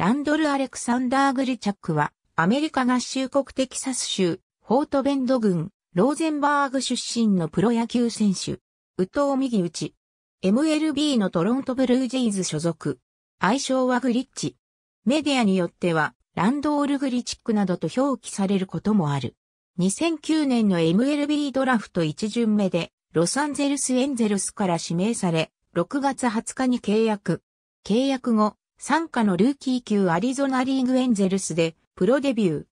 ランドル・アレクサンダー・グリチャックは、アメリカ合衆国テキサス州、フォートベンド郡、ローゼンバーグ出身のプロ野球選手。宇藤右打ち。MLB のトロントブルージェイズ所属。愛称はグリッチ。メディアによっては、ランドール・グリチックなどと表記されることもある。2009年の MLB ドラフト1巡目で、ロサンゼルス・エンゼルスから指名され、6月20日に契約。契約後、参加のルーキー級アリゾナリーグエンゼルスでプロデビュー。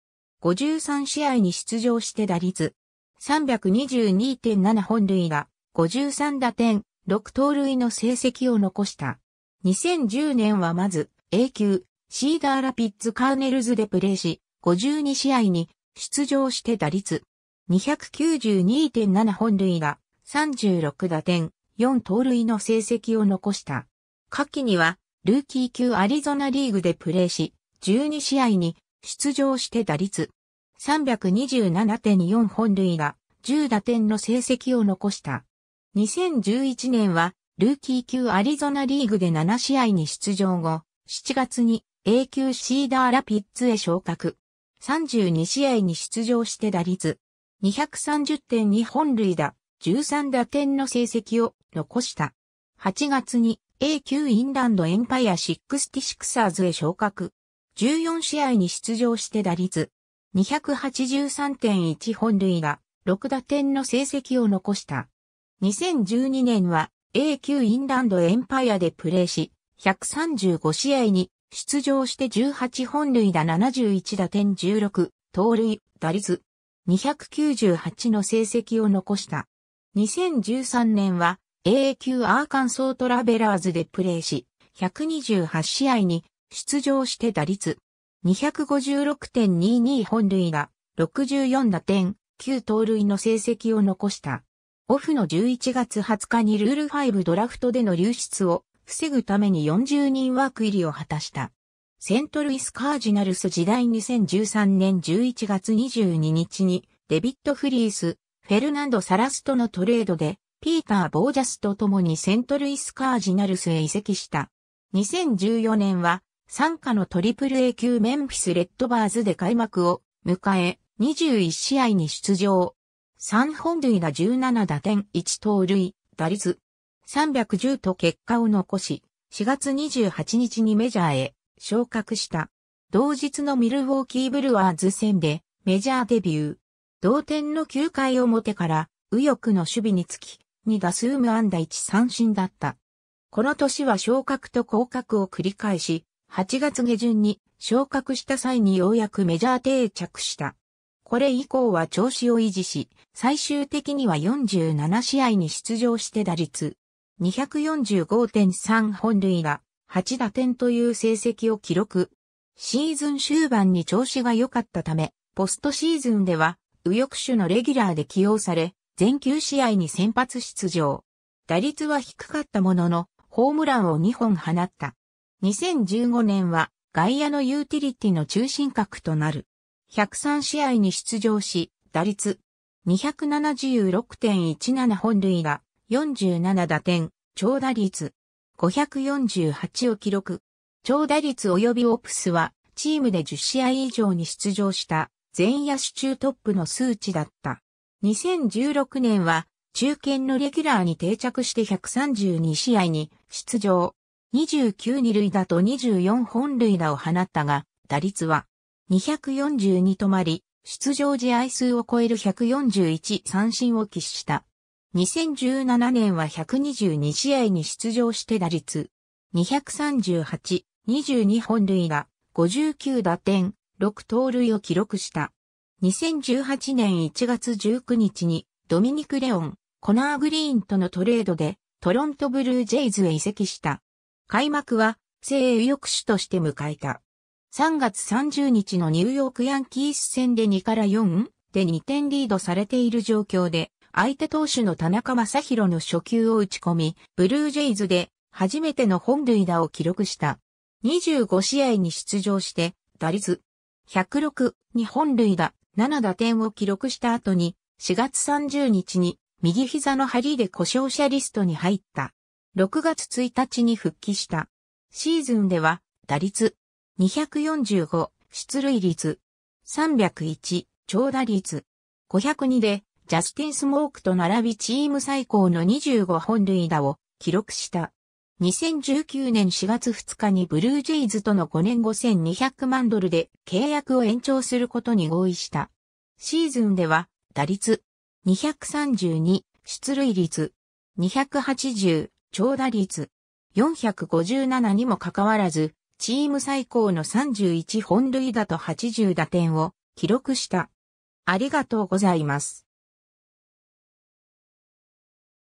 53試合に出場して打率。322.7本塁打、53打点、6盗塁の成績を残した。2010年はまず A 級シーダーラピッツカーネルズでプレーし、52試合に出場して打率。292.7本塁打、36打点、4盗塁の成績を残した。下記には、ルーキー級アリゾナリーグでプレーし、12試合に出場して打率327.4本塁打、10打点の成績を残した。2011年はルーキー級アリゾナリーグで7試合に出場後、7月に A 級シーダーラピッツへ昇格。32試合に出場して打率230.2本塁打、13打点の成績を残した。8月に A 級インランドエンパイア66アーズへ昇格。14試合に出場して打率283.1本塁打、6打点の成績を残した。2012年は A 級インランドエンパイアでプレーし、135試合に出場して18本塁打71打点16、盗塁、打率298の成績を残した。2013年は AAQ アーカンソートラベラーズでプレーし、128試合に出場して打率256.22本塁打、64打点、9盗塁の成績を残した。オフの11月20日にルール5ドラフトでの流出を防ぐために40人枠入りを果たした。セントルイスカージナルス時代2013年11月22日にデビット・フリース、フェルナンド・サラスとのトレードでピーター・ボージャスと共にセントルイス・カージナルスへ移籍した。2014年は、参加のトリプル A 級メンフィス・レッドバーズで開幕を迎え、21試合に出場。3本塁打17打点1盗塁、打率310と結果を残し、4月28日にメジャーへ昇格した。同日のミルウォーキーブルワーズ戦でメジャーデビュー。同点の9回表から右翼の守備につき、2打数無安打1三振だった。この年は昇格と降格を繰り返し、8月下旬に昇格した際にようやくメジャー定着した。これ以降は調子を維持し、最終的には47試合に出場して打率245.3本塁打8打点という成績を記録。シーズン終盤に調子が良かったため、ポストシーズンでは右翼手のレギュラーで起用され、全9試合に先発出場。打率は低かったものの、ホームランを2本放った。2015年は外野のユーティリティの中心格となる。103試合に出場し、打率276.17本塁打、47打点、長打率548を記録。長打率及びオプスは、チームで10試合以上に出場した、全野手中トップの数値だった。2016年は中堅のレギュラーに定着して132試合に出場。29二塁打と24本塁打を放ったが、打率は242止まり、出場試合数を超える141三振を喫した。2017年は122試合に出場して打率238、22本塁打、59打点、6盗塁を記録した。2018年1月19日にドミニク・レオン、コナー・グリーンとのトレードでトロント・ブルージェイズへ移籍した。開幕は精鋭抑手として迎えた。3月30日のニューヨークヤンキース戦で2から4で2点リードされている状況で、相手投手の田中正宏の初球を打ち込み、ブルージェイズで初めての本塁打を記録した。25試合に出場して、打率106に本塁打、7打点を記録した後に、4月30日に右膝の張りで故障者リストに入った。6月1日に復帰した。シーズンでは、打率245、出塁率301、長打率502で、ジャスティン・スモークと並びチーム最高の25本塁打を記録した。2019年4月2日にブルージェイズとの5年5200万ドルで契約を延長することに合意した。シーズンでは打率232、出塁率280、長打率457にもかかわらず、チーム最高の31本塁打と80打点を記録した。ありがとうございます。